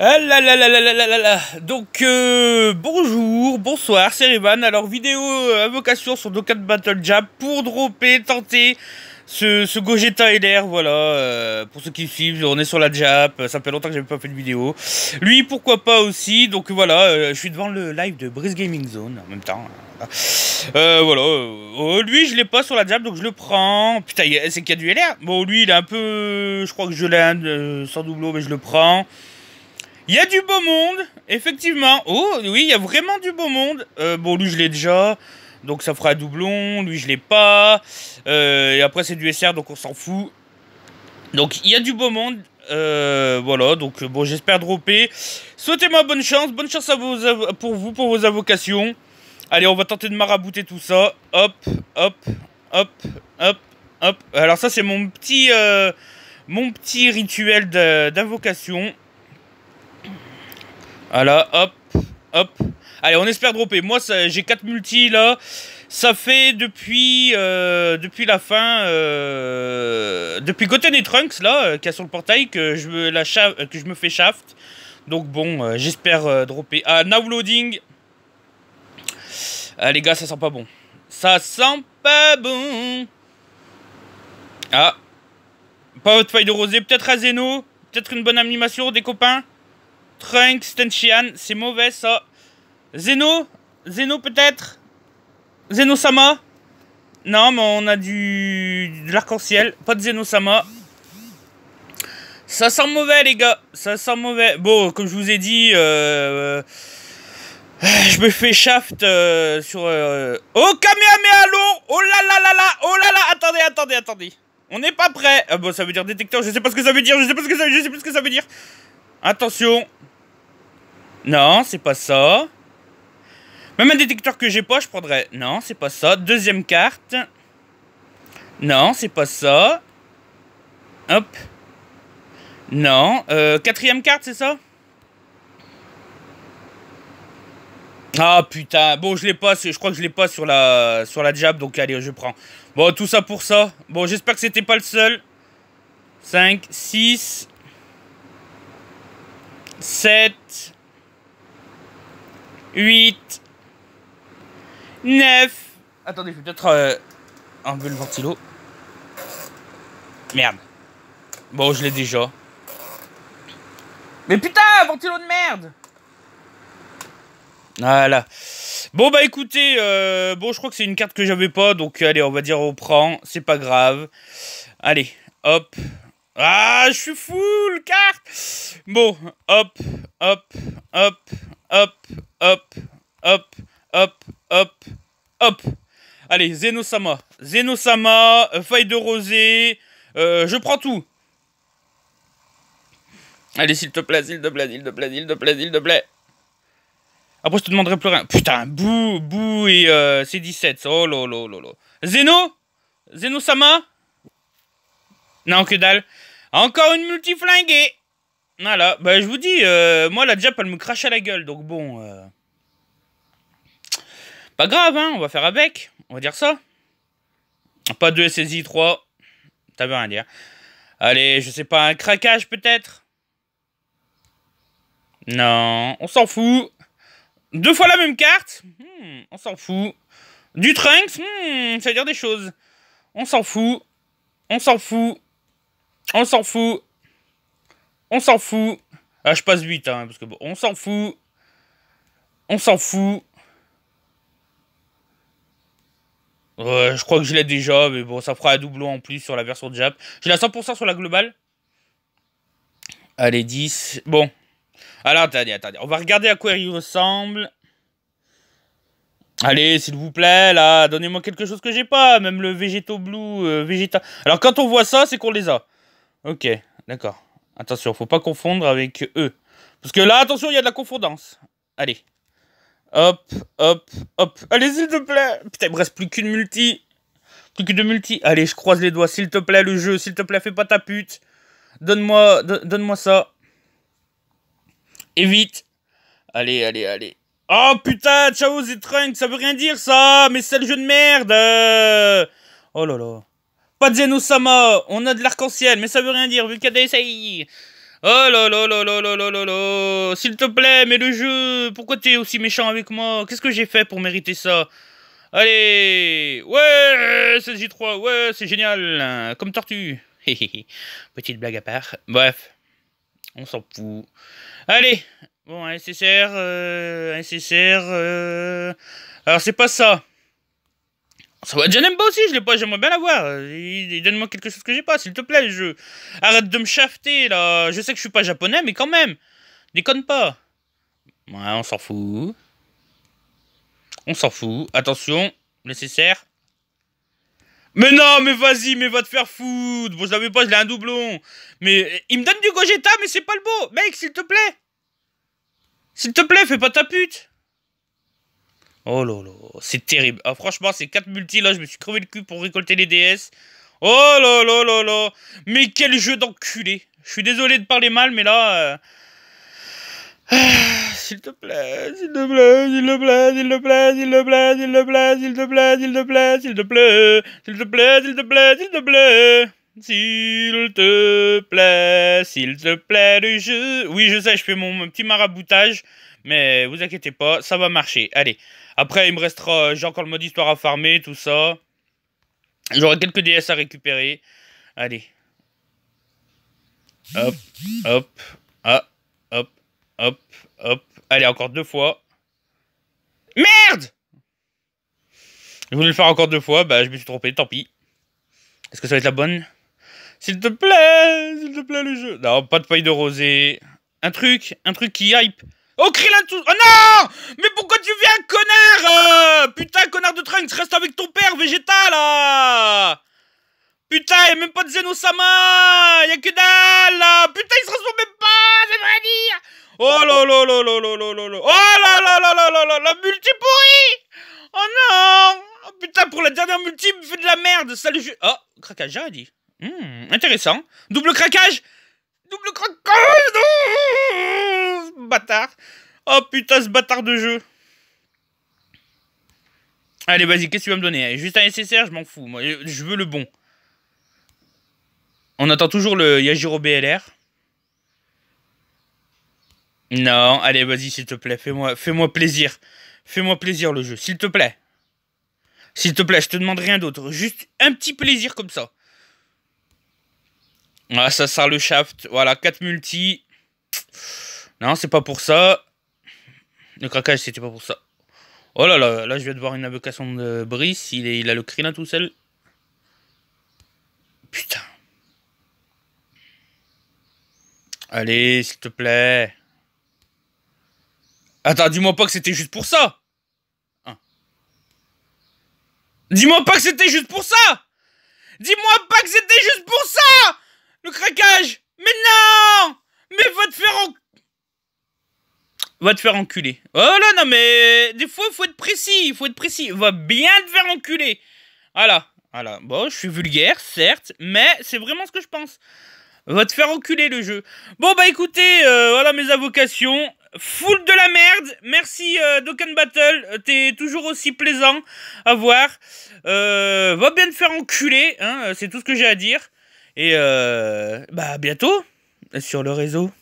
Ah là là là Donc euh, bonjour, bonsoir, c'est Revan. Alors vidéo euh, invocation sur Dokkan Battle Jab pour dropper, tenter ce, ce Gogeta LR, voilà, euh, pour ceux qui suivent, on est sur la Jap, ça fait longtemps que j'avais pas fait de vidéo. Lui, pourquoi pas aussi, donc voilà, je suis devant le live de Breeze Gaming Zone en même temps. Hein, euh, voilà, oh, lui, je l'ai pas sur la Jap, donc je le prends. Putain, c'est qu'il y a du LR. Bon, lui, il est un peu, je crois que je l'ai sans doubleau, mais je le prends. Il y a du beau monde, effectivement. Oh, oui, il y a vraiment du beau monde. Euh, bon, lui, je l'ai déjà. Donc ça fera un doublon. Lui, je l'ai pas. Euh, et après, c'est du SR, donc on s'en fout. Donc il y a du beau monde. Euh, voilà, donc bon, j'espère dropper. Souhaitez-moi bonne chance. Bonne chance à pour vous, pour vos invocations. Allez, on va tenter de marabouter tout ça. Hop, hop, hop, hop, hop. Alors ça, c'est mon petit... mon petit rituel d'invocation. Voilà, hop, hop. Allez, on espère dropper. Moi, j'ai 4 multi là. Ça fait depuis, euh, depuis la fin, euh, depuis Goten des Trunks là, euh, qui a sur le portail, que je me, la que je me fais shaft. Donc bon, j'espère dropper. Ah, now loading. Ah, les gars, ça sent pas bon. Ça sent pas bon. Ah. Pas votre faille de rosée. Peut-être Azeno. Peut-être une bonne animation des copains. Trunk, Stenchian, c'est mauvais ça. Zeno Zeno peut-être Zeno Sama Non, mais on a du. de l'arc-en-ciel. Pas de Zeno Sama. Ça sent mauvais, les gars. Ça sent mauvais. Bon, comme je vous ai dit, euh, euh, je me fais shaft euh, sur. Euh... Oh, Kamehameha, Oh là là là là Oh là là Attendez, attendez, attendez. On n'est pas prêt. Ah bon, ça veut dire détecteur. Je sais pas ce que ça veut dire. Je sais pas ce que je sais pas ce que ça veut dire. Attention. Non, c'est pas ça. Même un détecteur que j'ai pas, je prendrais. Non, c'est pas ça. Deuxième carte. Non, c'est pas ça. Hop. Non. Euh, quatrième carte, c'est ça Ah putain, bon je l'ai pas, je crois que je l'ai pas sur la sur la jab, donc allez je prends. Bon tout ça pour ça. Bon j'espère que c'était pas le seul. 5, 6, 7, 8, 9. Attendez, je vais peut-être euh, enlever le ventilo. Merde. Bon, je l'ai déjà. Mais putain, ventilo de merde Voilà. Bon, bah écoutez, euh, bon, je crois que c'est une carte que j'avais pas, donc allez, on va dire on prend, c'est pas grave. Allez, hop. Ah, je suis full carte Bon, hop, hop, hop, Hop, hop, hop, hop, hop, hop. Allez, Zeno-sama. Zeno-sama, euh, feuille de rosée. Euh, je prends tout. Allez, s'il te plaît, s'il te plaît, s'il te plaît, s'il te plaît, s'il te plaît. Après, je te demanderai plus rien. Putain, Bou, Bou et euh, 17. Oh lolo, lolo. Zeno Zeno-sama Non, que dalle. Encore une multi multiflinguée voilà, bah je vous dis, euh, moi la Jap elle me crache à la gueule, donc bon. Euh, pas grave, hein, on va faire avec, on va dire ça. Pas de SSI 3, t'as bien à dire. Allez, je sais pas, un craquage peut-être Non, on s'en fout. Deux fois la même carte hmm, On s'en fout. Du Trunks hmm, Ça veut dire des choses. On s'en fout. On s'en fout. On s'en fout. On s'en fout. Ah, je passe vite, hein, parce que bon, on s'en fout. On s'en fout. je crois que je l'ai déjà, mais bon, ça fera un doublon en plus sur la version de Jap. J'ai la 100% sur la globale. Allez, 10. Bon. Alors, attendez, attendez. On va regarder à quoi il ressemble. Allez, s'il vous plaît, là, donnez-moi quelque chose que j'ai pas. Même le Végéto blue, euh, végéta... Alors, quand on voit ça, c'est qu'on les a. Ok, d'accord. Attention, faut pas confondre avec eux. Parce que là, attention, il y a de la confondance. Allez. Hop, hop, hop. Allez, s'il te plaît. Putain, il me reste plus qu'une multi. Plus que de multi. Allez, je croise les doigts. S'il te plaît, le jeu. S'il te plaît, fais pas ta pute. Donne-moi donne-moi ça. Et vite. Allez, allez, allez. Oh putain, ciao, Z-Trunk. ça veut rien dire ça. Mais c'est le jeu de merde. Euh. Oh là là. Pas de Zenosama, on a de l'arc-en-ciel, mais ça veut rien dire vu qu'il y a des Oh là là là là là là là là S'il te plaît, mais le jeu Pourquoi t'es aussi méchant avec moi Qu'est-ce que j'ai fait pour mériter ça Allez Ouais C'est J3, ouais, c'est génial Comme tortue Petite blague à part. Bref, on s'en fout. Allez Bon, un SSR, euh, un SSR... Euh. Alors c'est pas ça ça va Janemba aussi, je l'ai pas, j'aimerais bien l'avoir. Donne-moi quelque chose que j'ai pas, s'il te plaît, je... Arrête de me shafter, là. Je sais que je suis pas japonais, mais quand même. Déconne pas. Ouais, on s'en fout. On s'en fout. Attention, nécessaire. Mais non, mais vas-y, mais va te faire foutre. Vous je pas, je l'ai un doublon. Mais eh, il me donne du Gogeta, mais c'est pas le beau. Mec, s'il te plaît. S'il te plaît, fais pas ta pute. Oh là là, c'est terrible. franchement, ces 4 multi là, je me suis crevé le cul pour récolter les DS. Oh là là là là Mais quel jeu d'enculé Je suis désolé de parler mal, mais là... s'il te plaît, s'il te plaît, s'il te plaît, s'il te plaît, s'il te plaît, s'il te plaît, s'il te plaît, s'il te plaît, s'il te plaît, s'il te plaît, s'il te plaît, s'il te plaît, s'il te plaît, s'il te plaît, le jeu... Oui, je sais, je fais mon petit maraboutage. Mais vous inquiétez pas, ça va marcher. Allez, après il me restera, euh, j'ai encore le mode histoire à farmer, tout ça. J'aurai quelques DS à récupérer. Allez. Hop, hop, ah, hop, hop, hop. Allez, encore deux fois. Merde Je voulais le faire encore deux fois, bah je me suis trompé, tant pis. Est-ce que ça va être la bonne S'il te plaît, s'il te plaît le jeu. Non, pas de paille de rosée. Un truc, un truc qui hype. Oh, Krillin tout... Oh non Mais pourquoi tu viens, connard Putain, connard de Trunks, reste avec ton père, Végéta, là Putain, y'a même pas de Zeno-sama Y'a que dalle, là Putain, il se transforme même pas, c'est vrai dire Oh là là là là là là là là Oh là là là là là là La multi pourrie Oh non Putain, pour la dernière multi, il me fait de la merde Salut, je... Oh, craquage, j'aurais dit. Hum, intéressant. Double craquage Double craquage bâtard. Oh putain, ce bâtard de jeu. Allez, vas-y, qu'est-ce que tu vas me donner Juste un SSR, je m'en fous. Moi, je veux le bon. On attend toujours le Yajiro BLR. Non, allez, vas-y, s'il te plaît, fais-moi fais -moi plaisir. Fais-moi plaisir le jeu, s'il te plaît. S'il te plaît, je te demande rien d'autre. Juste un petit plaisir comme ça. Ah, ça sert le shaft. Voilà, 4 multi. Non, c'est pas pour ça. Le craquage, c'était pas pour ça. Oh là là, là je viens de voir une invocation de Brice. Il, il a le à tout seul. Putain. Allez, s'il te plaît. Attends, dis-moi pas que c'était juste pour ça. Hein. Dis-moi pas que c'était juste pour ça. Dis-moi pas que c'était juste pour ça. Le craquage. Va te faire enculer. Oh là, non, mais des fois, il faut être précis. Il faut être précis. Va bien te faire enculer. Voilà. Voilà. Bon, je suis vulgaire, certes, mais c'est vraiment ce que je pense. Va te faire enculer le jeu. Bon, bah écoutez, euh, voilà mes avocations. Foule de la merde. Merci euh, Doken Battle. T'es toujours aussi plaisant à voir. Euh, va bien te faire enculer. Hein, c'est tout ce que j'ai à dire. Et bah à bientôt sur le réseau.